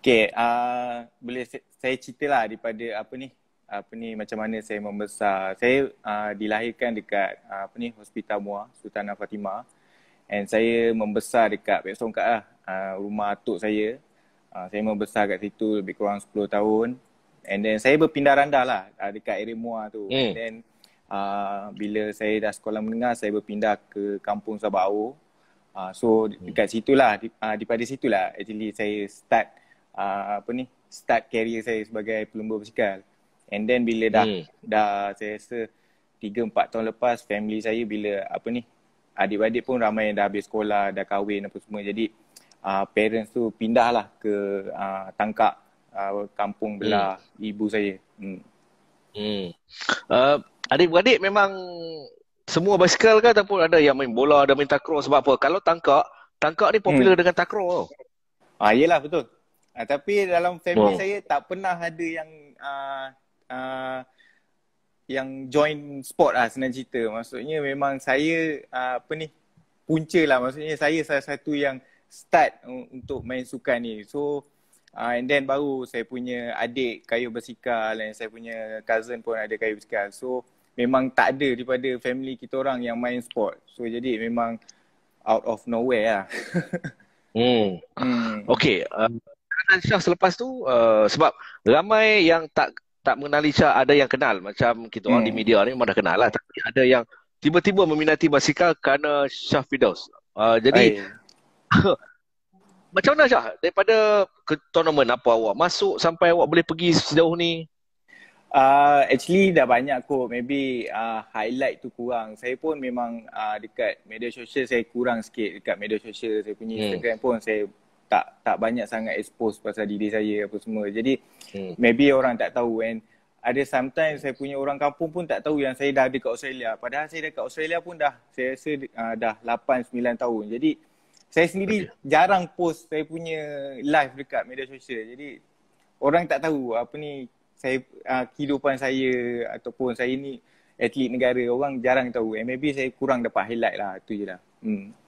Okay, uh, ah, boleh saya cerita lah daripada apa ni apa ni macam mana saya membesar. Saya uh, dilahirkan dekat uh, apa ni Hospital Muar Sultanah Fatimah and saya membesar dekat Pek Songkat lah uh, rumah atuk saya. Uh, saya membesar kat situ lebih kurang 10 tahun and then saya berpindah randah lah uh, dekat area Muar tu. Hmm. And then uh, bila saya dah sekolah menengah saya berpindah ke kampung Sabah Awur. Uh, so hmm. dekat situlah di, uh, daripada situ lah, actually saya start uh, apa ni start career saya sebagai pelumba basikal and then bila dah hmm. dah saya rasa 3 4 tahun lepas family saya bila apa ni adik-adik pun ramai yang dah habis sekolah dah kahwin apa semua jadi uh, parents tu pindahlah ke uh, tangkak uh, kampung hmm. belah hmm. ibu saya hmm hmm uh, adik-adik memang semua basikal ke ataupun ada yang main bola ada main takraw sebab apa kalau tangkak tangkak ni popular hmm. dengan takraw tau ah yelah betul Ah, tapi dalam family wow. saya tak pernah ada yang uh, uh, yang join sport lah senang cerita. Maksudnya memang saya uh, apa ni punca lah. Maksudnya saya salah satu yang start untuk main sukan ni. So uh, and then baru saya punya adik kayu basikal dan saya punya cousin pun ada kayu basikal. So memang tak ada daripada family kita orang yang main sport. So jadi memang out of nowhere lah. hmm. hmm. Okay. Uh kenal Syah selepas tu uh, sebab ramai yang tak tak mengenali Syah ada yang kenal macam kita orang di hmm. media ni memang dah kenal lah tapi ada yang tiba-tiba meminati basikal kerana Syah Fidos. Uh, jadi macam mana Syah daripada ke tournament apa awak masuk sampai awak boleh pergi sejauh ni? Uh, actually dah banyak kot maybe uh, highlight tu kurang saya pun memang uh, dekat media sosial saya kurang sikit dekat media sosial saya punya hmm. Instagram pun saya tak tak banyak sangat expose pasal diri saya apa semua. Jadi hmm. maybe orang tak tahu and ada sometimes saya punya orang kampung pun tak tahu yang saya dah ada kat Australia. Padahal saya dah kat Australia pun dah saya rasa uh, dah 8 9 tahun. Jadi saya sendiri jarang post saya punya live dekat media sosial. Jadi orang tak tahu apa ni saya uh, kehidupan saya ataupun saya ni atlet negara orang jarang tahu. And maybe saya kurang dapat highlight lah tu je lah. Hmm.